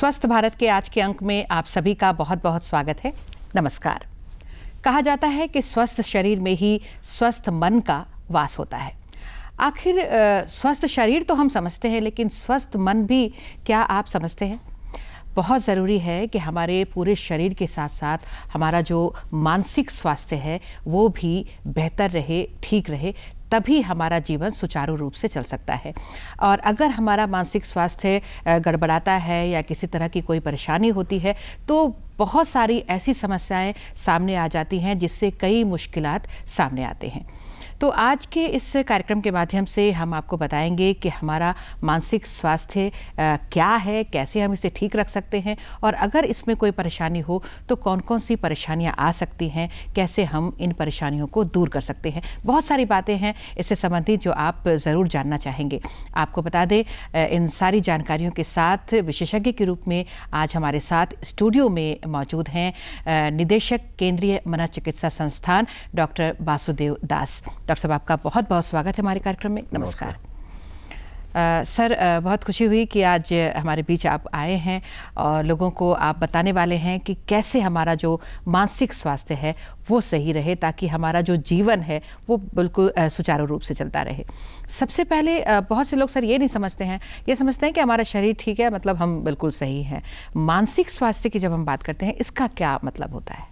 स्वस्थ भारत के आज के अंक में आप सभी का बहुत बहुत स्वागत है नमस्कार कहा जाता है कि स्वस्थ शरीर में ही स्वस्थ मन का वास होता है आखिर स्वस्थ शरीर तो हम समझते हैं लेकिन स्वस्थ मन भी क्या आप समझते हैं बहुत ज़रूरी है कि हमारे पूरे शरीर के साथ साथ हमारा जो मानसिक स्वास्थ्य है वो भी बेहतर रहे ठीक रहे तभी हमारा जीवन सुचारू रूप से चल सकता है और अगर हमारा मानसिक स्वास्थ्य गड़बड़ाता है या किसी तरह की कोई परेशानी होती है तो बहुत सारी ऐसी समस्याएं सामने आ जाती हैं जिससे कई मुश्किलात सामने आते हैं तो आज के इस कार्यक्रम के माध्यम से हम आपको बताएंगे कि हमारा मानसिक स्वास्थ्य क्या है कैसे हम इसे ठीक रख सकते हैं और अगर इसमें कोई परेशानी हो तो कौन कौन सी परेशानियाँ आ सकती हैं कैसे हम इन परेशानियों को दूर कर सकते हैं बहुत सारी बातें हैं इससे संबंधित जो आप ज़रूर जानना चाहेंगे आपको बता दें इन सारी जानकारियों के साथ विशेषज्ञ के रूप में आज हमारे साथ स्टूडियो में मौजूद हैं निदेशक केंद्रीय मनोचिकित्सा चिकित्सा संस्थान डॉक्टर वासुदेव दास डॉक्टर साहब आपका बहुत बहुत स्वागत है हमारे कार्यक्रम में नमस्कार, आ, सर बहुत खुशी हुई कि आज हमारे बीच आप आए हैं और लोगों को आप बताने वाले हैं कि कैसे हमारा जो मानसिक स्वास्थ्य है वो सही रहे ताकि हमारा जो जीवन है वो बिल्कुल सुचारू रूप से चलता रहे सबसे पहले बहुत से लोग सर ये नहीं समझते हैं ये समझते हैं कि हमारा शरीर ठीक है मतलब हम बिल्कुल सही हैं मानसिक स्वास्थ्य की जब हम बात करते हैं इसका क्या मतलब होता है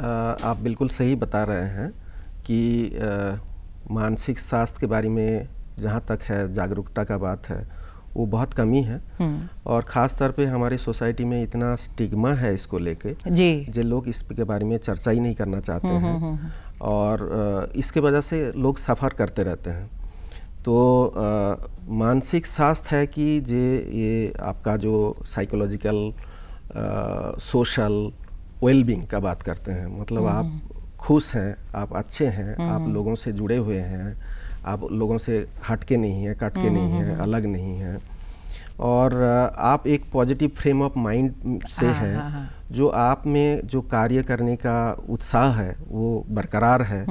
आ, आप बिल्कुल सही बता रहे हैं कि मानसिक स्वास्थ्य के बारे में जहाँ तक है जागरूकता का बात है वो बहुत कमी है और ख़ास तौर पे हमारी सोसाइटी में इतना स्टिग्मा है इसको लेके जो लोग इसके बारे में चर्चा ही नहीं करना चाहते हैं और इसके वजह से लोग सफ़र करते रहते हैं तो मानसिक स्वास्थ्य है कि जे ये आपका जो साइकोलॉजिकल सोशल वेलबींग का बात करते हैं मतलब आप खुश हैं आप अच्छे हैं हम्म, आप हम्म। लोगों से जुड़े हुए हैं आप लोगों से हट के नहीं हैं कटके के हम्म, नहीं हैं अलग नहीं हैं और आप एक पॉजिटिव फ्रेम ऑफ माइंड से हाँ, हैं हाँ, हाँ। जो आप में जो कार्य करने का उत्साह है वो बरकरार है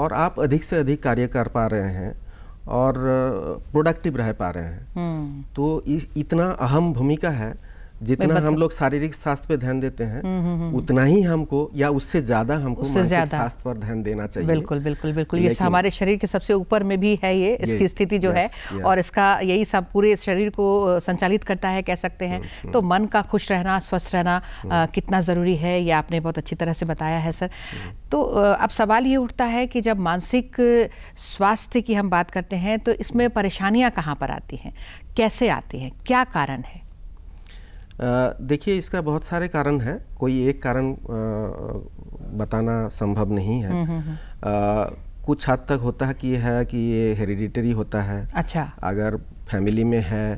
और आप अधिक से अधिक कार्य कर पा रहे हैं और प्रोडक्टिव रह पा रहे हैं तो इस इतना अहम भूमिका है जितना हम लोग शारीरिक स्वास्थ्य पे ध्यान देते हैं हम्म, हम्म, हम्म। उतना ही हमको या उससे ज्यादा हमको स्वास्थ्य पर ध्यान देना चाहिए बिल्कुल बिल्कुल बिल्कुल ये हमारे शरीर के सबसे ऊपर में भी है ये इसकी स्थिति जो है और इसका यही सब पूरे शरीर को संचालित करता है कह सकते हैं तो मन का खुश रहना स्वस्थ रहना कितना ज़रूरी है ये आपने बहुत अच्छी तरह से बताया है सर तो अब सवाल ये उठता है कि जब मानसिक स्वास्थ्य की हम बात करते हैं तो इसमें परेशानियाँ कहाँ पर आती हैं कैसे आती हैं क्या कारण है देखिए इसका बहुत सारे कारण हैं कोई एक कारण बताना संभव नहीं है आ, हम्म, हम्म, हम्म। कुछ हद तक होता है कि है कि ये हेरिडिटरी होता है अच्छा अगर फैमिली में है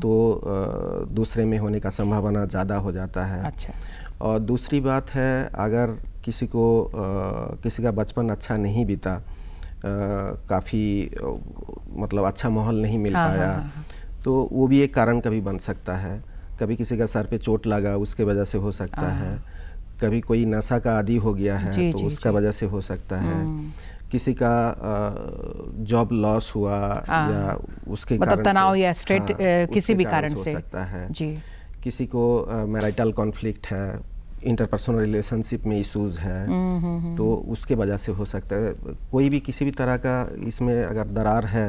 तो दूसरे में होने का संभावना ज़्यादा हो जाता है अच्छा और दूसरी बात है अगर किसी को किसी का बचपन अच्छा नहीं बीता काफ़ी मतलब अच्छा माहौल नहीं मिल हाँ, हाँ, पाया हाँ, हाँ, तो वो भी एक कारण कभी बन सकता है कभी किसी का सर पे चोट लगा उसके वजह से हो सकता है हाँ। कभी कोई नशा का आदि हो गया है जी, तो जी, उसका वजह से हो सकता है हाँ। किसी का जॉब लॉस हुआ हाँ। या उसके मतलब कारण तनाव या स्ट्रेट किसी भी कारण से हो सकता है जी किसी को मैरिटल कॉन्फ्लिक्ट है इंटरपर्सनल रिलेशनशिप में इश्यूज है हम्म, हम्म, हम्म। तो उसके वजह से हो सकता है कोई भी किसी भी तरह का इसमें अगर दरार है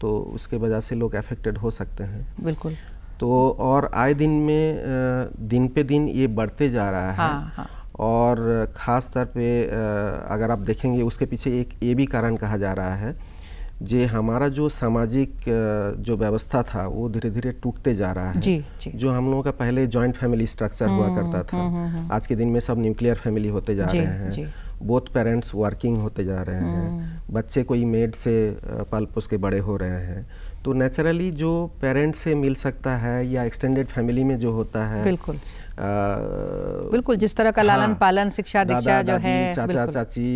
तो उसके वजह से लोग अफेक्टेड हो सकते हैं बिल्कुल तो और आए दिन में दिन पे दिन ये बढ़ते जा रहा है हाँ, हाँ. और ख़ास तौर पे अगर आप देखेंगे उसके पीछे एक ये भी कारण कहा जा रहा है जे हमारा जो सामाजिक जो व्यवस्था था वो धीरे धीरे टूटते जा रहा है जी, जी। जो हम लोगों का पहले जॉइंट फैमिली स्ट्रक्चर हुआ हम्म, करता था हम्म, हम्म, आज के दिन में सब न्यूक्लियर फैमिली होते जा रहे हैं बोथ पेरेंट्स वर्किंग होते जा रहे हैं बच्चे कोई मेड से पल पुस के बड़े हो रहे हैं तो नेचुरली जो पेरेंट्स से मिल सकता है या एक्सटेंडेड फैमिली में जो होता है बिल्कुल आ, बिल्कुल जिस तरह का लालन हाँ, पालन शिक्षा दीक्षा जो है चाचा चाची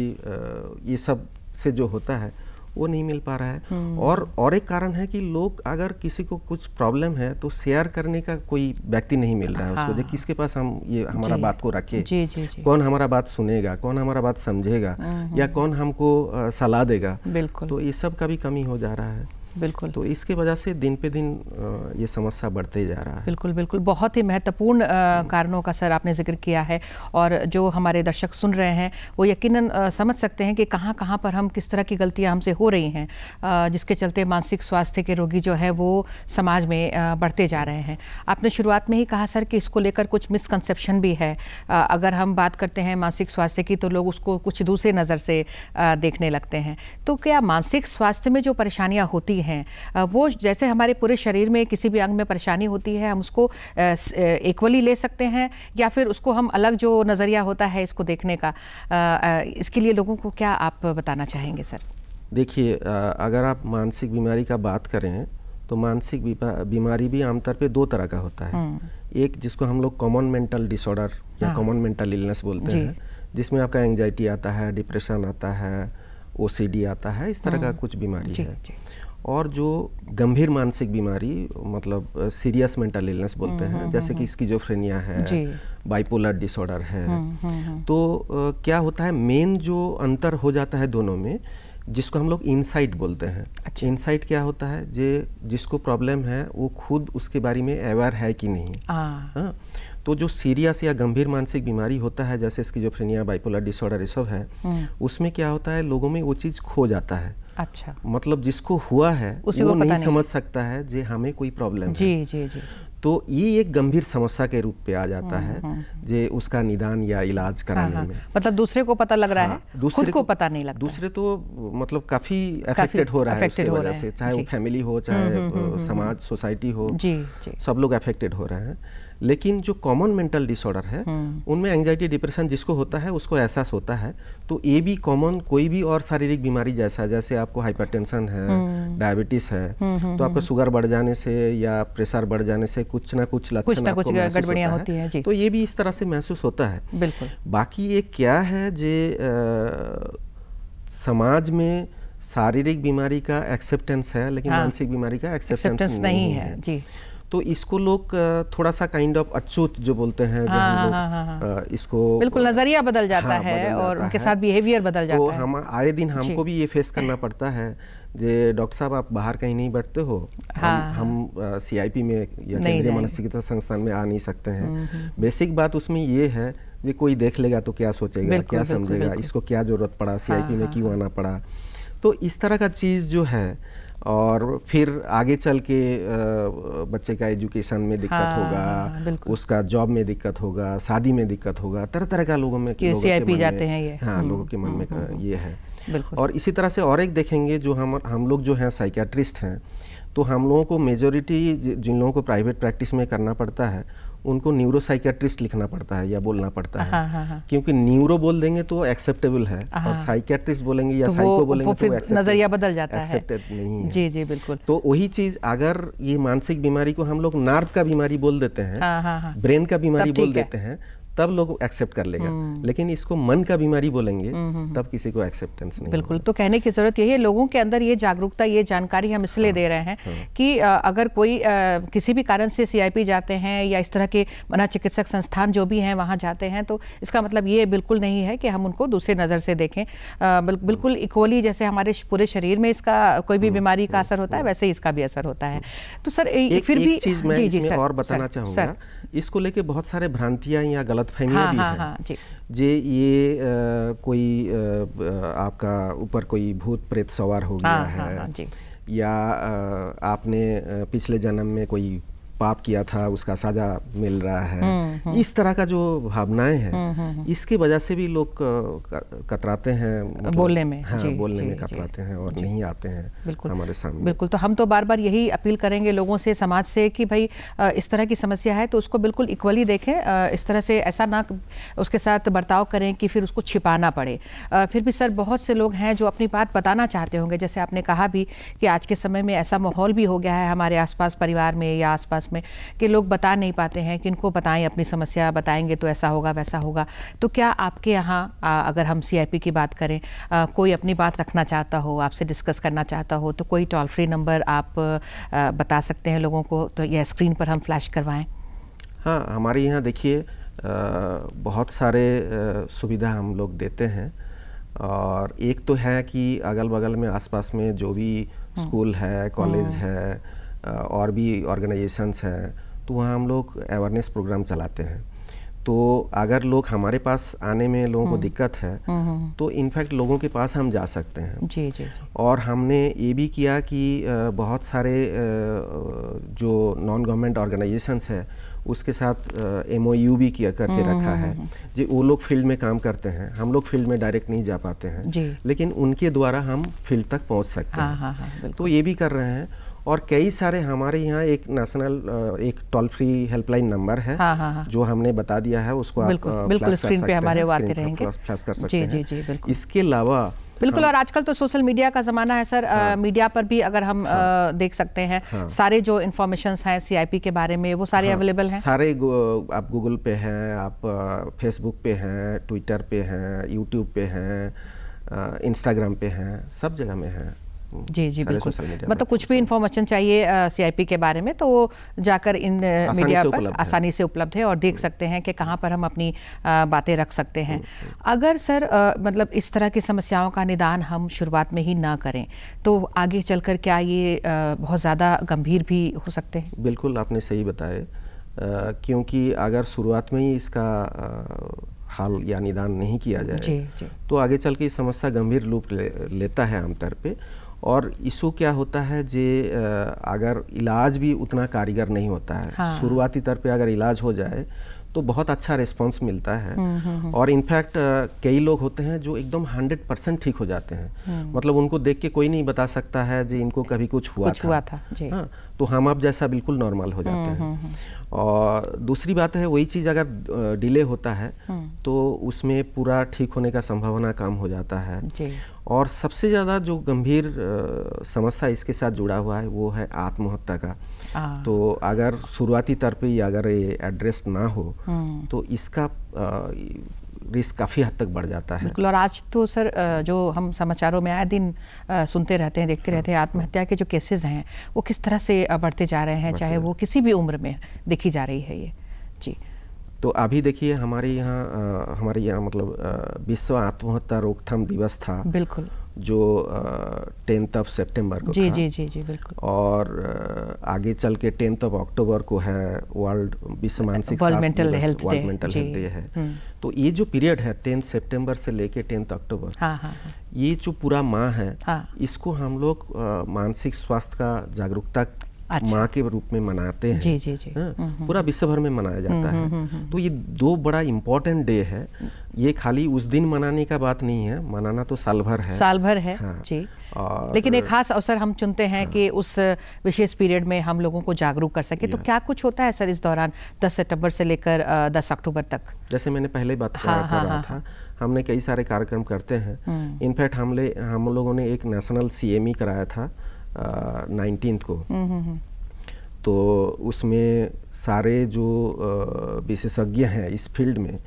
ये सब से जो होता है वो नहीं मिल पा रहा है हम्म। और और एक कारण है कि लोग अगर किसी को कुछ प्रॉब्लम है तो शेयर करने का कोई व्यक्ति नहीं मिल रहा है उसको हाँ। किसके पास हम ये हमारा बात को रखे जी, जी, जी। कौन हमारा बात सुनेगा कौन हमारा बात समझेगा हम्म, या हम्म। कौन हमको सलाह देगा तो ये सब का भी कमी हो जा रहा है बिल्कुल तो इसके वजह से दिन पे दिन ये समस्या बढ़ते जा रहा है बिल्कुल बिल्कुल बहुत ही महत्वपूर्ण कारणों का सर आपने जिक्र किया है और जो हमारे दर्शक सुन रहे हैं वो यकीनन समझ सकते हैं कि कहाँ कहाँ पर हम किस तरह की गलतियाँ हमसे हो रही हैं जिसके चलते मानसिक स्वास्थ्य के रोगी जो है वो समाज में बढ़ते जा रहे हैं आपने शुरुआत में ही कहा सर कि इसको लेकर कुछ मिसकनसेप्शन भी है अगर हम बात करते हैं मानसिक स्वास्थ्य की तो लोग उसको कुछ दूसरे नज़र से देखने लगते हैं तो क्या मानसिक स्वास्थ्य में जो परेशानियाँ होती हैं हैं वो जैसे हमारे पूरे शरीर में किसी भी अंग में परेशानी होती है हम उसको इक्वली ले सकते हैं या फिर उसको हम अलग जो नज़रिया होता है इसको देखने का इसके लिए लोगों को क्या आप बताना चाहेंगे सर देखिए अगर आप मानसिक बीमारी का बात करें तो मानसिक बीमारी भी आमतौर पर दो तरह का होता है एक जिसको हम लोग कॉमन मेंटल डिसऑर्डर या कॉमन मेंटल इलनेस बोलते हैं जिसमें आपका एंगजाइटी आता है डिप्रेशन आता है ओसीडी आता है इस तरह का कुछ बीमारी है जी। और जो गंभीर मानसिक बीमारी मतलब सीरियस मेंटल इलनेस बोलते हम्म, हैं हम्म, जैसे कि स्किजोफ्रेनिया हम्म, है बाइपोलर डिसऑर्डर है तो क्या होता है मेन जो अंतर हो जाता है दोनों में जिसको हम लोग इनसाइट बोलते हैं अच्छा। इनसाइट क्या होता है जे जिसको प्रॉब्लम है वो खुद उसके बारे में अवेयर है कि नहीं आ, हाँ। तो जो सीरियस या गंभीर मानसिक बीमारी होता है जैसे स्किजोफ्रेनिया बाइपोलर डिसऑर्डर ये सब है हम्म। उसमें क्या होता है लोगों में वो चीज़ खो जाता है अच्छा मतलब जिसको हुआ है वो नहीं, नहीं समझ सकता है जे हमें कोई प्रॉब्लम जी, है जी जी तो ये एक गंभीर समस्या के रूप पे आ जाता हम्म, है हम्म, जे उसका निदान या इलाज हाँ, कराने हाँ, में मतलब दूसरे को पता लग रहा हाँ, है दूसरे खुद को, पता नहीं लग दूसरे तो मतलब काफी अफेक्टेड हो रहा है उसके वजह से चाहे वो फैमिली हो चाहे समाज सोसाइटी हो सब लोग अफेक्टेड हो रहे हैं लेकिन जो कॉमन मेंटल डिसऑर्डर है हम्म। उनमें एंगजाइटी डिप्रेशन जिसको होता है उसको एहसास होता है तो ये भी कॉमन कोई भी और शारीरिक बीमारी जैसा जैसे आपको हाइपरटेंशन है डायबिटीज हम्म। है हम्म, तो आपका शुगर बढ़ जाने से या प्रेशर बढ़ जाने से कुछ ना कुछ लक्षण आपको महसूस होता है तो ये भी इस तरह से महसूस होता है बाकी ये क्या है जे समाज में शारीरिक बीमारी का एक्सेप्टेंस है लेकिन हाँ। मानसिक बीमारी का एक्सेप्टेंस नहीं है जी तो इसको लोग थोड़ा सा काइंड ऑफ अचूत जो बोलते हैं जो हाँ, हम हाँ, लोग हाँ, इसको बिल्कुल नज़रिया बदल जाता हाँ, है बदल जाता और उनके साथ बिहेवियर बदल तो जाता तो है हम आए दिन हमको भी ये फेस करना पड़ता है जे डॉक्टर साहब आप बाहर कहीं नहीं बैठते हो हाँ, हम, हम सीआईपी में या केंद्रीय मानसिकता संस्थान में आ नहीं सकते हैं हम्म, हम्म। बेसिक बात उसमें ये है ये कोई देख लेगा तो क्या सोचेगा बिल्कुल, क्या समझेगा इसको क्या ज़रूरत पड़ा सीआईपी में क्यों आना पड़ा तो इस तरह का चीज़ जो है और फिर आगे चल के बच्चे का एजुकेशन में दिक्कत हाँ, होगा उसका जॉब में दिक्कत होगा शादी में दिक्कत होगा तरह तरह का लोगों में जाते हैं ये हाँ हम्म, लोगों के मन हम्म, में हम्म, ये है और इसी तरह से और एक देखेंगे जो हम हम लोग जो हैं साइकेट्रिस्ट हैं तो हम लोगों को मेजोरिटी जिन लोगों को प्राइवेट प्रैक्टिस में करना पड़ता है उनको न्यूरो लिखना पड़ता है या बोलना पड़ता है हाँ, हाँ, हाँ। क्योंकि न्यूरो बोल देंगे तो एक्सेप्टेबल है और साइकेट्रिस्ट बोलेंगे या साइको तो बोलेंगे तो नजरिया बदल जाता है नहीं है जी जी बिल्कुल तो वही चीज अगर ये मानसिक बीमारी को हम लोग नार्व का बीमारी बोल देते हैं ब्रेन का बीमारी बोल देते हैं तब लोग एक्सेप्ट कर लेगा हम्म। लेकिन इसको मन का बीमारी बोलेंगे हम्म, हम्म, तब किसी को एक्सेप्टेंस नहीं बिल्कुल तो कहने की ज़रूरत यही है लोगों के अंदर ये जागरूकता ये जानकारी हम इसलिए हाँ, दे रहे हैं हाँ। कि अगर कोई किसी भी कारण से सी जाते हैं या इस तरह के मना चिकित्सक संस्थान जो भी हैं वहाँ जाते हैं तो इसका मतलब ये बिल्कुल नहीं है कि हम उनको दूसरे नज़र से देखें बिल्कुल इक्वली जैसे हमारे पूरे शरीर में इसका कोई भी हाँ, बीमारी का असर होता है वैसे ही इसका भी असर होता है तो सर फिर भी चीज़ मैं और बताना चाहूँगा इसको लेके बहुत सारे भ्रांतियाँ या गलत गलतफहमियां हाँ, भी हाँ, हैं हाँ, जे ये आ, कोई आ, आपका ऊपर कोई भूत प्रेत सवार हो गया हाँ, हाँ है हाँ, हाँ, जी। या आ, आपने पिछले जन्म में कोई पाप किया था उसका साजा मिल रहा है हम्म, हम्म। इस तरह का जो भावनाएं हैं हम्म, इसकी वजह से भी लोग कतराते हैं मतलब बोलने में हाँ, जी, बोलने जी, में कतराते हैं और नहीं आते हैं बिल्कुल हमारे सामने बिल्कुल तो हम तो बार बार यही अपील करेंगे लोगों से समाज से कि भाई इस तरह की समस्या है तो उसको बिल्कुल इक्वली देखें इस तरह से ऐसा ना उसके साथ बर्ताव करें कि फिर उसको छिपाना पड़े फिर भी सर बहुत से लोग हैं जो अपनी बात बताना चाहते होंगे जैसे आपने कहा भी कि आज के समय में ऐसा माहौल भी हो गया है हमारे आसपास परिवार में या आसपास समाज में कि लोग बता नहीं पाते हैं कि इनको बताएं अपनी समस्या बताएंगे तो ऐसा होगा वैसा होगा तो क्या आपके यहाँ अगर हम सी की बात करें आ, कोई अपनी बात रखना चाहता हो आपसे डिस्कस करना चाहता हो तो कोई टोल फ्री नंबर आप आ, बता सकते हैं लोगों को तो यह स्क्रीन पर हम फ्लैश करवाएँ हाँ हमारे यहाँ देखिए बहुत सारे सुविधा हम लोग देते हैं और एक तो है कि अगल बगल में आसपास में जो भी हम्म। स्कूल है कॉलेज हम्म। है और भी ऑर्गेनाइजेशंस हैं तो वहाँ हम लोग अवेयरनेस प्रोग्राम चलाते हैं तो अगर लोग हमारे पास आने में लोगों को हम्म। दिक्कत है हम्म, हम्म, तो इनफैक्ट लोगों के पास हम जा सकते हैं जी जी और हमने ये भी किया कि बहुत सारे जो नॉन गवर्नमेंट ऑर्गेनाइजेशंस है उसके साथ एम भी किया करके रखा है जी वो लोग फील्ड में काम करते हैं हम लोग फील्ड में डायरेक्ट नहीं जा पाते हैं लेकिन उनके द्वारा हम फील्ड तक पहुंच सकते हाँ, हैं हाँ, हाँ, तो ये भी कर रहे हैं और कई सारे हमारे यहाँ एक नेशनल एक टोल फ्री हेल्पलाइन नंबर है हाँ, हाँ, हाँ. जो हमने बता दिया है उसको बिल्कुल, आप बिल्कुल स्क्रीन पे हमारे रहेंगे कर सकते जी, जी, जी, बिल्कुल इसके अलावा बिल्कुल हाँ। और आजकल तो सोशल मीडिया का ज़माना है सर हाँ। आ, मीडिया पर भी अगर हम हाँ। आ, देख सकते हैं हाँ। सारे जो इन्फॉर्मेशन हैं सीआईपी के बारे में वो सारे हाँ। अवेलेबल हैं सारे गु, आप गूगल पे हैं आप फेसबुक पे हैं ट्विटर पे हैं यूट्यूब पे हैं इंस्टाग्राम पे हैं सब जगह में हैं जी जी बिल्कुल मतलब कुछ भी इन्फॉर्मेशन अच्छा। चाहिए सीआईपी के बारे में तो वो जाकर इन मीडिया पर आसानी से उपलब्ध है और देख सकते हैं कि कहाँ पर हम अपनी बातें रख सकते हैं हम्म, हम्म। अगर सर मतलब इस तरह की समस्याओं का निदान हम शुरुआत में ही ना करें तो आगे चलकर क्या ये बहुत ज़्यादा गंभीर भी हो सकते हैं बिल्कुल आपने सही बताया क्योंकि अगर शुरुआत में ही इसका हाल या निदान नहीं किया जाए जी, जी। तो आगे चल के समस्या गंभीर रूप ले, लेता है आमतौर पे और इसो क्या होता है जे अगर इलाज भी उतना कारीगर नहीं होता है हाँ। शुरुआती तौर पे अगर इलाज हो जाए तो बहुत अच्छा रिस्पॉन्स मिलता है हम्म, हम्म, हम्म। और इनफैक्ट कई लोग होते हैं जो एकदम हंड्रेड परसेंट ठीक हो जाते हैं मतलब उनको देख के कोई नहीं बता सकता है जी इनको कभी कुछ हुआ कुछ था, हुआ था जी। हाँ, तो हम आप जैसा बिल्कुल नॉर्मल हो जाते हैं और दूसरी बात है वही चीज़ अगर डिले होता है तो उसमें पूरा ठीक होने का संभावना कम हो जाता है और सबसे ज़्यादा जो गंभीर समस्या इसके साथ जुड़ा हुआ है वो है आत्महत्या का हाँ। तो अगर शुरुआती तौर पे ये अगर ये एड्रेस ना हो हम्म। तो इसका रिस्क काफ़ी हद तक बढ़ जाता है और आज तो सर जो हम समाचारों में आए दिन सुनते रहते हैं देखते रहते हैं आत्महत्या के जो केसेस हैं वो किस तरह से बढ़ते जा रहे हैं चाहे वो किसी भी उम्र में देखी जा रही है ये जी तो अभी देखिए हमारे यहाँ हमारे यहाँ मतलब विश्व आत्महत्या रोकथाम दिवस था बिल्कुल जो टेंथ ऑफ सितंबर को जी जी जी जी बिल्कुल और आगे चल के टेंथ ऑफ अक्टूबर को है वर्ल्ड विश्व मानसिक वर्ल्ड मेंटल हेल्थ डे है हम्म। तो ये जो पीरियड है टेंथ सितंबर से लेके टेंथ अक्टूबर हाँ, हाँ, हाँ। ये जो पूरा माह है हाँ. इसको हम लोग मानसिक स्वास्थ्य का जागरूकता अच्छा। माँ के रूप में मनाते हैं जी जी जी हाँ, हम्म, हम्म। पूरा विश्व भर में मनाया जाता हम्म, है तो ये दो बड़ा इम्पोर्टेंट डे है ये खाली उस दिन मनाने का बात नहीं है मनाना तो साल भर है साल भर है हाँ, जी और लेकिन एक खास अवसर हम चुनते हैं हाँ, कि उस विशेष पीरियड में हम लोगों को जागरूक कर सके तो क्या कुछ होता है सर इस दौरान 10 सितंबर से लेकर 10 अक्टूबर तक जैसे मैंने पहले बात हाँ, हाँ कर, हाँ, था हाँ। हमने कई सारे कार्यक्रम करते हैं इनफैक्ट हमने हम लोगों ने एक नेशनल सी e कराया था नाइनटीन को तो उसमें सारे जो विशेषज्ञ हैं इस फील्ड में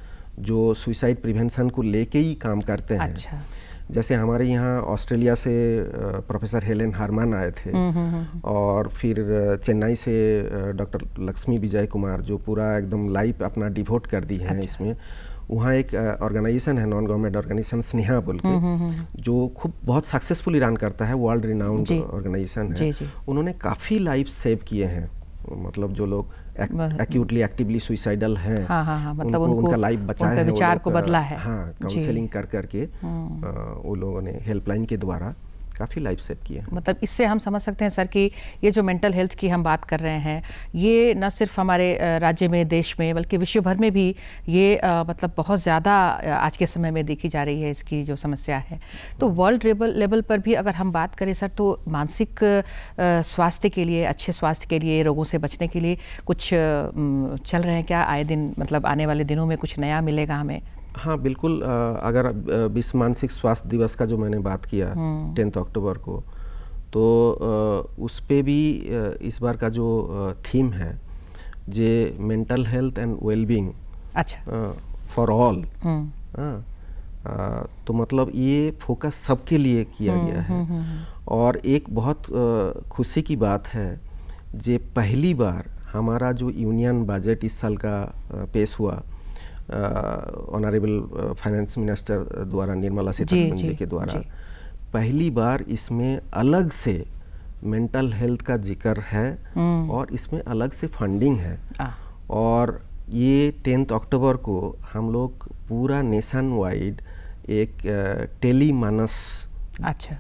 जो सुसाइड प्रिवेंशन को लेके ही काम करते हैं अच्छा। जैसे हमारे यहाँ ऑस्ट्रेलिया से प्रोफेसर हेलेन हारमान आए थे और फिर चेन्नई से डॉक्टर लक्ष्मी विजय कुमार जो पूरा एकदम लाइफ अपना डिवोट कर दी है अच्छा। इसमें वहाँ एक ऑर्गेनाइजेशन है नॉन गवर्नमेंट ऑर्गेनाइजेशन स्नेहा बोल के हम्म, हम्म, हम्म। जो खूब बहुत सक्सेसफुल ईरान करता है वर्ल्ड रिनाउंड ऑर्गेनाइजेशन है जी, जी. उन्होंने काफ़ी लाइफ सेव किए हैं मतलब जो लोग एक्यूटली एक्टिवली सुइसाइडल हैं हाँ, हाँ, हाँ, मतलब उनको, उनका लाइफ बचा उनका है विचार को बदला है हाँ काउंसलिंग कर करके वो लोगों ने हेल्पलाइन के द्वारा काफ़ी लाइफ सेट किया है मतलब इससे हम समझ सकते हैं सर कि ये जो मेंटल हेल्थ की हम बात कर रहे हैं ये न सिर्फ हमारे राज्य में देश में बल्कि विश्व भर में भी ये मतलब बहुत ज़्यादा आज के समय में देखी जा रही है इसकी जो समस्या है तो वर्ल्ड लेवल लेवल पर भी अगर हम बात करें सर तो मानसिक स्वास्थ्य के लिए अच्छे स्वास्थ्य के लिए रोगों से बचने के लिए कुछ चल रहे हैं क्या आए दिन मतलब आने वाले दिनों में कुछ नया मिलेगा हमें हाँ बिल्कुल अगर विश्व मानसिक स्वास्थ्य दिवस का जो मैंने बात किया हम्म। टेंथ अक्टूबर को तो उस पर भी इस बार का जो थीम है जे मेंटल हेल्थ एंड वेलबींग अच्छा। For all hmm. तो मतलब ये फोकस सबके लिए किया हम्म, गया है और एक बहुत खुशी की बात है जे पहली बार हमारा जो यूनियन बजट इस साल का पेश हुआ ऑनरेबल फाइनेंस मिनिस्टर द्वारा निर्मला सीतारमन जी, जी के द्वारा जी. पहली बार इसमें अलग से मेंटल हेल्थ का जिक्र है हम्म। और इसमें अलग से फंडिंग है और ये टेंथ अक्टूबर को हम लोग पूरा नेशन वाइड एक टेली मानस अच्छा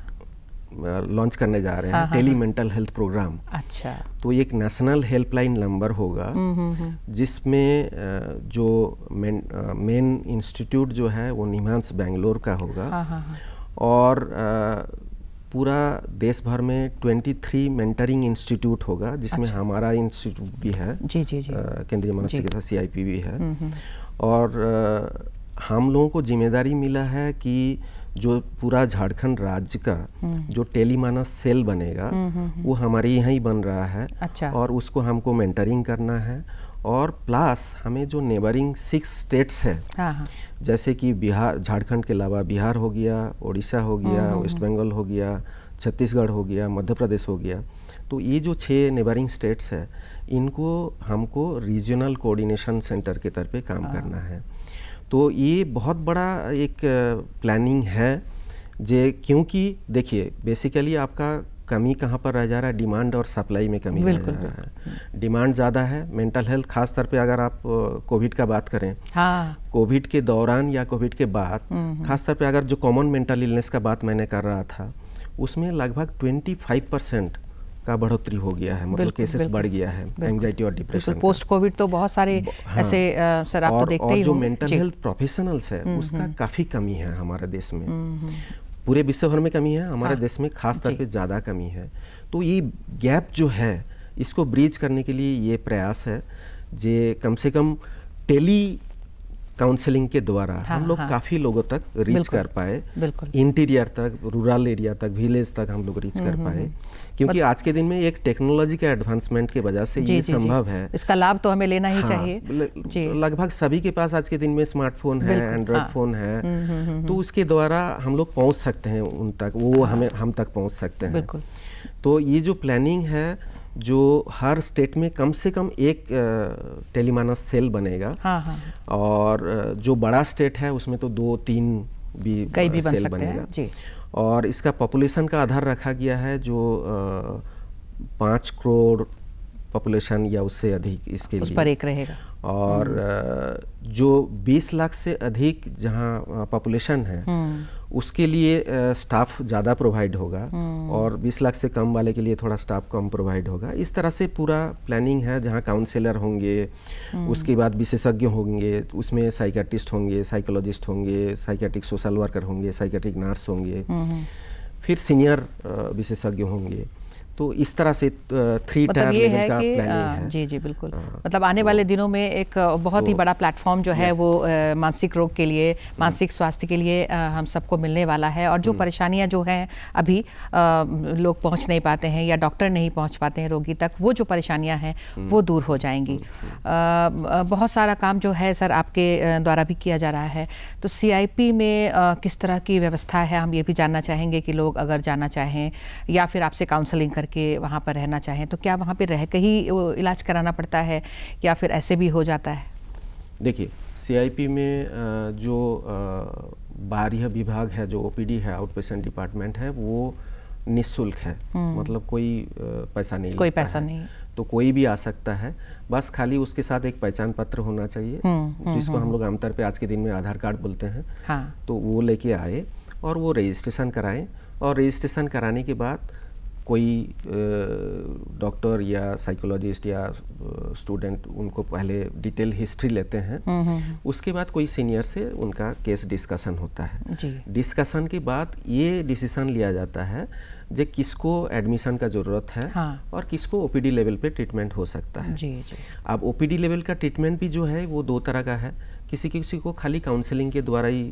लॉन्च करने जा रहे हैं टेली मेंटल हेल्थ प्रोग्राम अच्छा तो ये एक नेशनल हेल्पलाइन नंबर होगा हम्म, हम्म, हम्म। जिसमें जो मेन इंस्टीट्यूट जो है वो निमांस बेंगलोर का होगा हाँ, हाँ, हाँ। और पूरा देश भर में 23 मेंटरिंग इंस्टीट्यूट होगा जिसमें अच्छा। हमारा इंस्टीट्यूट भी है जी जी जी केंद्रीय मानव चिकित्सा सी भी है और आ, हम लोगों को जिम्मेदारी मिला है कि आ, जो पूरा झारखंड राज्य का हम्म। जो टेलीमानस सेल बनेगा हम्म, हम्म, वो हमारे यहाँ ही बन रहा है अच्छा। और उसको हमको मेंटरिंग करना है और प्लस हमें जो नेबरिंग सिक्स स्टेट्स है जैसे कि बिहार झारखंड के अलावा बिहार हो गया उड़ीसा हो गया वेस्ट बंगाल हो गया छत्तीसगढ़ हो गया मध्य प्रदेश हो गया तो ये जो छः नेबरिंग स्टेट्स है इनको हमको रीजनल कोऑर्डिनेशन सेंटर के तरफ काम हाँ। करना है तो ये बहुत बड़ा एक प्लानिंग है जे क्योंकि देखिए बेसिकली आपका कमी कहाँ पर रह जा रहा है डिमांड और सप्लाई में कमी रह जा रहा है डिमांड ज़्यादा है मेंटल हेल्थ खास तौर पे अगर आप कोविड का बात करें हाँ। कोविड के दौरान या कोविड के बाद हम्म, हम्म। खास तौर पे अगर जो कॉमन मेंटल इलनेस का बात मैंने कर रहा था उसमें लगभग 25 परसेंट का बढ़ोतरी हो गया है मतलब केसेस बढ़ गया है एंजाइटी और डिप्रेशन पोस्ट कोविड तो बहुत सारे हाँ। ऐसे सर आप तो देखते और जो मेंटल हेल्थ प्रोफेशनल्स है उसका हम्म। काफ़ी कमी है हमारे देश में हम्म, हम्म। पूरे विश्व भर में कमी है हमारे हाँ। देश में खास तौर पे ज़्यादा कमी है तो ये गैप जो है इसको ब्रिज करने के लिए ये प्रयास है जे कम से कम टेली काउंसलिंग के द्वारा हाँ, हम लोग हाँ, काफ़ी लोगों तक रीच कर पाए इंटीरियर तक रूरल एरिया तक विलेज तक हम लोग रीच कर हम्म, हम्म, पाए हम्म। क्योंकि आज के दिन में एक टेक्नोलॉजी के एडवांसमेंट के वजह से ये संभव है इसका लाभ तो हमें लेना ही हाँ, चाहिए लगभग सभी के पास आज के दिन में स्मार्टफोन है एंड्रॉयड फ़ोन हाँ। है तो उसके द्वारा हम लोग पहुँच सकते हैं उन तक वो हाँ। हमें हम तक पहुँच सकते हैं तो ये जो प्लानिंग है जो हर स्टेट में कम से कम एक टेलीमानस सेल बनेगा हाँ, हाँ. हाँ। और जो बड़ा स्टेट है उसमें तो दो तीन भी कई भी बन सेल बनेगा जी और इसका पॉपुलेशन का आधार रखा गया है जो पाँच करोड़ पॉपुलेशन या उससे अधिक इसके उस लिए पर एक रहेगा और हम्म। जो 20 लाख से अधिक जहाँ पॉपुलेशन है हम्म। उसके लिए स्टाफ ज़्यादा प्रोवाइड होगा हम्म। और 20 लाख से कम वाले के लिए थोड़ा स्टाफ कम प्रोवाइड होगा इस तरह से पूरा प्लानिंग है जहाँ काउंसलर होंगे उसके बाद विशेषज्ञ होंगे उसमें साइकेट्रिस्ट होंगे साइकोलॉजिस्ट होंगे साइकेट्रिक सोशल वर्कर होंगे साइकेट्रिक नर्स होंगे फिर सीनियर विशेषज्ञ होंगे तो इस तरह से थ्री मतलब ये है कि है। जी जी बिल्कुल आ, हाँ। मतलब आने तो, वाले दिनों में एक बहुत तो, ही बड़ा प्लेटफॉर्म जो है वो मानसिक रोग के लिए हाँ। मानसिक स्वास्थ्य के लिए आ, हम सबको मिलने वाला है और जो हाँ। परेशानियां जो हैं अभी आ, लोग पहुंच नहीं पाते हैं या डॉक्टर नहीं पहुंच पाते हैं रोगी तक वो जो परेशानियाँ हैं वो दूर हो जाएंगी बहुत सारा काम जो है सर आपके द्वारा भी किया जा रहा है तो सी में किस तरह की व्यवस्था है हम ये भी जानना चाहेंगे कि लोग अगर जाना चाहें या फिर आपसे काउंसलिंग करके करके वहाँ पर रहना चाहें तो क्या वहाँ पर रह कर ही इलाज कराना पड़ता है या फिर ऐसे भी हो जाता है देखिए सी में जो बाह्य विभाग है जो ओपीडी है आउट पेशेंट डिपार्टमेंट है वो निशुल्क है हम्म। मतलब कोई पैसा नहीं कोई पैसा नहीं तो कोई भी आ सकता है बस खाली उसके साथ एक पहचान पत्र होना चाहिए हम्म, हम्म, जिसको हम लोग आमतौर पे आज के दिन में आधार कार्ड बोलते हैं हाँ। तो वो लेके आए और वो रजिस्ट्रेशन कराएं और रजिस्ट्रेशन कराने के बाद कोई डॉक्टर या साइकोलॉजिस्ट या स्टूडेंट उनको पहले डिटेल हिस्ट्री लेते हैं हम्म, हम्म, हम्म। उसके बाद कोई सीनियर से उनका केस डिस्कशन होता है डिस्कशन के बाद ये डिसीजन लिया जाता है जो किसको एडमिशन का ज़रूरत है हाँ। और किसको ओपीडी लेवल पे ट्रीटमेंट हो सकता है जी, जी। अब ओपीडी लेवल का ट्रीटमेंट भी जो है वो दो तरह का है किसी किसी को खाली काउंसलिंग के द्वारा ही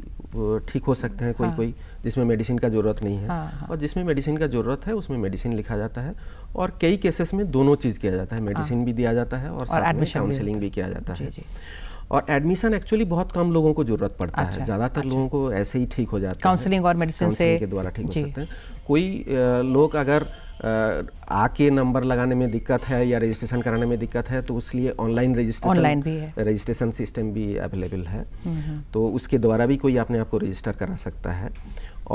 ठीक हो सकते हैं कोई हाँ। कोई जिसमें मेडिसिन का ज़रूरत नहीं है हाँ, हाँ। और जिसमें मेडिसिन का ज़रूरत है उसमें मेडिसिन लिखा जाता है और कई केसेस में दोनों चीज़ किया जाता है मेडिसिन हाँ। भी दिया जाता है और, और साथ में काउंसलिंग भी किया जाता है और एडमिशन एक्चुअली बहुत कम लोगों को जरूरत पड़ता अच्छा, है ज़्यादातर अच्छा। लोगों को ऐसे ही ठीक हो जाता है काउंसलिंग और मेडिसिन से के द्वारा ठीक हो सकते हैं कोई लोग अगर आके नंबर लगाने में दिक्कत है या रजिस्ट्रेशन कराने में दिक्कत है तो लिए ऑनलाइन रजिस्ट्रेशन ऑनलाइन भी है रजिस्ट्रेशन सिस्टम भी अवेलेबल है तो उसके द्वारा भी कोई अपने आप को रजिस्टर करा सकता है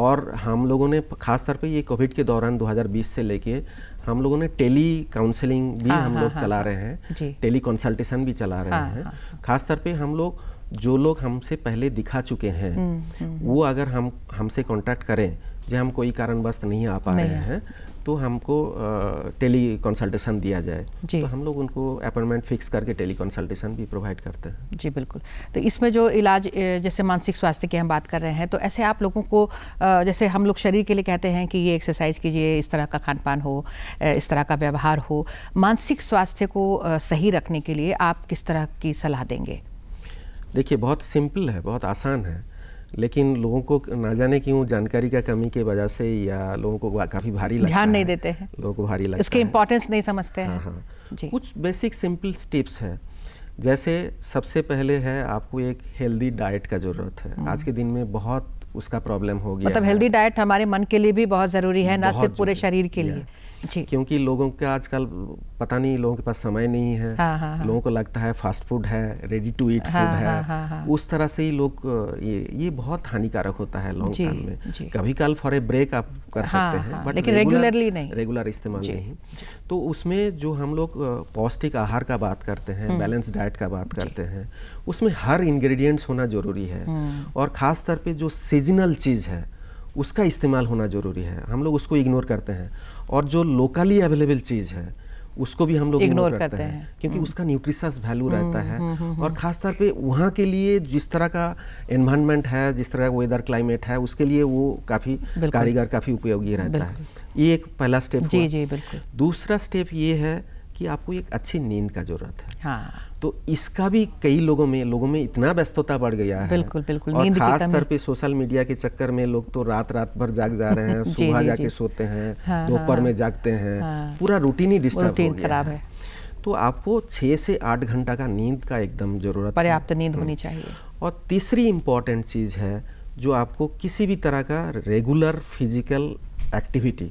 और हम लोगों ने खास तौर पे ये कोविड के दौरान 2020 से लेके हम लोगों ने टेली काउंसलिंग भी हाँ, हम हाँ, लोग हाँ। चला रहे हैं टेली कंसल्टेशन भी चला रहे हैं खास तौर पे हम लोग जो लोग हमसे पहले दिखा चुके हैं हम्म, हम्म। वो अगर हम हमसे कांटेक्ट करें जब हम कोई कारणवश नहीं आ पा रहे हैं तो हमको टेली कंसल्टेशन दिया जाए तो हम लोग उनको अपॉइंटमेंट फिक्स करके टेली कंसल्टेशन भी प्रोवाइड करते हैं जी बिल्कुल तो इसमें जो इलाज जैसे मानसिक स्वास्थ्य की हम बात कर रहे हैं तो ऐसे आप लोगों को जैसे हम लोग शरीर के लिए कहते हैं कि ये एक्सरसाइज कीजिए इस तरह का खान पान हो इस तरह का व्यवहार हो मानसिक स्वास्थ्य को सही रखने के लिए आप किस तरह की सलाह देंगे देखिए बहुत सिंपल है बहुत आसान है लेकिन लोगों को ना जाने क्यों जानकारी का कमी की वजह से या लोगों को काफ़ी भारी लगता ध्यान नहीं देते हैं लोगों को भारी लगता उसकी इम्पोर्टेंस नहीं समझते हैं हाँ हाँ कुछ बेसिक सिंपल टिप्स है जैसे सबसे पहले है आपको एक हेल्दी डाइट का ज़रूरत है हम्म। आज के दिन में बहुत उसका प्रॉब्लम हो गया मतलब हेल्दी डाइट हमारे मन के लिए भी बहुत ज़रूरी है ना सिर्फ पूरे शरीर के लिए जी क्योंकि लोगों के आजकल पता नहीं लोगों के पास समय नहीं है हाँ, हाँ, हाँ। लोगों को लगता है फास्ट फूड है रेडी टू ईट फूड है हाँ, हाँ, उस तरह से ही लोग ये ये बहुत हानिकारक होता है लॉन्ग टर्म में कभी कल फॉर ए ब्रेक आप कर हाँ, सकते हैं बट लेकिन रेगुलरली नहीं रेगुलर इस्तेमाल नहीं तो उसमें जो हम लोग पौष्टिक आहार का बात करते हैं हम्म। बैलेंस डाइट का बात करते हैं उसमें हर इंग्रेडिएंट्स होना ज़रूरी है हम्म। और ख़ास तौर पे जो सीजनल चीज़ है उसका इस्तेमाल होना ज़रूरी है हम लोग उसको इग्नोर करते हैं और जो लोकली अवेलेबल चीज़ है उसको भी हम लोग इग्नोर करते, करते हैं, हैं। क्योंकि हम्म। उसका न्यूट्रिशस हम्म, वैल्यू रहता है हम्म, और ख़ासतौर पे वहाँ के लिए जिस तरह का एनवायरमेंट है जिस तरह का वेदर क्लाइमेट है उसके लिए वो काफ़ी कारीगर काफ़ी उपयोगी रहता है ये एक पहला स्टेप जी जी बिल्कुल दूसरा स्टेप ये है कि आपको एक अच्छी नींद का जरूरत है हाँ। तो इसका भी कई लोगों में लोगों में इतना व्यस्तता बढ़ गया है बिल्कुल बिल्कुल और खास तौर पे सोशल मीडिया के चक्कर में लोग तो रात रात भर जाग जा रहे हैं सुबह जाके सोते हैं हाँ, हाँ दोपहर हाँ। में जागते हैं हाँ, पूरा रूटीन ही डिस्टर्ब हो गया है तो आपको छः से आठ घंटा का नींद का एकदम जरूरत पर्याप्त नींद होनी हम्म। चाहिए और तीसरी इम्पॉर्टेंट चीज़ है जो आपको किसी भी तरह का रेगुलर फिजिकल एक्टिविटी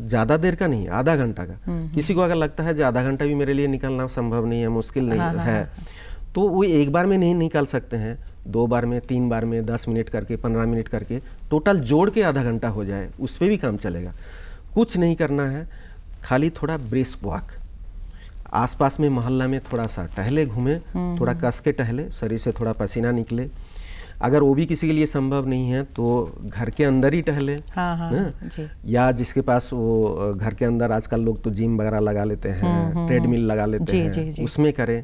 ज़्यादा देर का नहीं आधा घंटा का हम्म, हम्म। किसी को अगर लगता है जो आधा घंटा भी मेरे लिए निकलना संभव नहीं है मुश्किल नहीं हाँ, हाँ है हाँ, हाँ। तो वो एक बार में नहीं निकाल सकते हैं दो बार में तीन बार में दस मिनट करके पंद्रह मिनट करके टोटल जोड़ के आधा घंटा हो जाए उस पर भी काम चलेगा कुछ नहीं करना है खाली थोड़ा ब्रिस्क वॉक आसपास में मोहल्ला में थोड़ा सा टहले घूमे हम्म, थोड़ा कस के टहले शरीर से थोड़ा पसीना निकले अगर वो भी किसी के लिए संभव नहीं है तो घर के अंदर ही टहले हाँ, हाँ, हाँ, जी। या जिसके पास वो घर के अंदर आजकल लोग तो जिम वगैरह लगा लेते हैं हम्म, हम्म, ट्रेडमिल हम्म। लगा लेते जी, हैं जी, जी। उसमें करें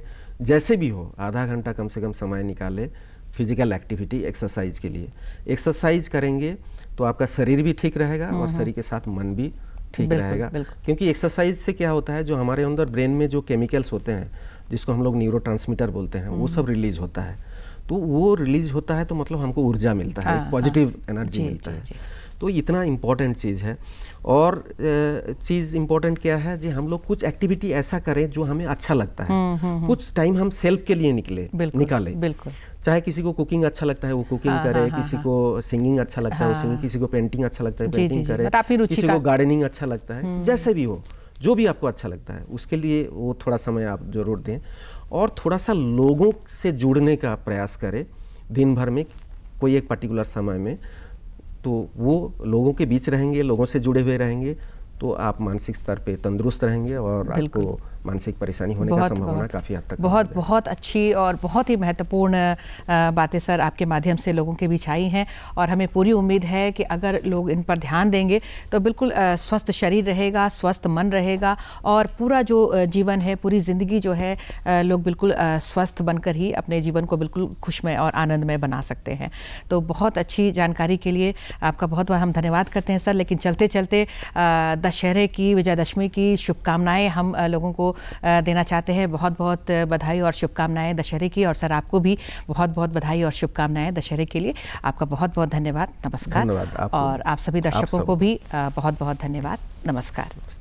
जैसे भी हो आधा घंटा कम से कम समय निकाले फिजिकल एक्टिविटी एक्सरसाइज के लिए एक्सरसाइज करेंगे तो आपका शरीर भी ठीक रहेगा और शरीर के साथ मन भी ठीक रहेगा क्योंकि एक्सरसाइज से क्या होता है जो हमारे अंदर ब्रेन में जो केमिकल्स होते हैं जिसको हम लोग न्यूरो बोलते हैं वो सब रिलीज होता है तो वो रिलीज होता है तो मतलब हमको ऊर्जा मिलता है पॉजिटिव एनर्जी हाँ, हाँ। मिलता है तो इतना इम्पॉर्टेंट चीज़ है और चीज़ इम्पॉर्टेंट क्या है जी हम लोग कुछ एक्टिविटी ऐसा करें जो हमें अच्छा लगता है हुँ, हम्म, हुँ, हम्म, हम्म। कुछ टाइम हम सेल्फ के लिए निकले बिल्कुल, निकाले बिल्कुल चाहे किसी को कुकिंग अच्छा लगता है वो कुकिंग हाँ, करे किसी को सिंगिंग अच्छा लगता है वो सिंगिंग किसी को पेंटिंग अच्छा लगता है पेंटिंग करे मतलब किसी को गार्डनिंग अच्छा लगता है जैसे भी हो जो भी आपको अच्छा लगता है उसके लिए वो थोड़ा समय आप जरूर दें और थोड़ा सा लोगों से जुड़ने का प्रयास करें दिन भर में कोई एक पर्टिकुलर समय में तो वो लोगों के बीच रहेंगे लोगों से जुड़े हुए रहेंगे तो आप मानसिक स्तर पे तंदुरुस्त रहेंगे और आपको मानसिक परेशानी होने का संभावना काफ़ी हद तक बहुत बहुत अच्छी और बहुत ही महत्वपूर्ण बातें सर आपके माध्यम से लोगों के बीच आई हैं और हमें पूरी उम्मीद है कि अगर लोग इन पर ध्यान देंगे तो बिल्कुल स्वस्थ शरीर रहेगा स्वस्थ मन रहेगा और पूरा जो जीवन है पूरी ज़िंदगी जो है लोग बिल्कुल स्वस्थ बनकर ही अपने जीवन को बिल्कुल खुशमय और आनंदमय बना सकते हैं तो बहुत अच्छी जानकारी के लिए आपका बहुत बहुत हम धन्यवाद करते हैं सर लेकिन चलते चलते दशहरे की विजयदशमी की शुभकामनाएं हम लोगों को देना चाहते हैं बहुत बहुत बधाई और शुभकामनाएं दशहरे की और सर आपको भी बहुत बहुत बधाई और शुभकामनाएं दशहरे के लिए आपका बहुत बहुत धन्यवाद नमस्कार और आप सभी दर्शकों को भी बहुत बहुत धन्यवाद नमस्कार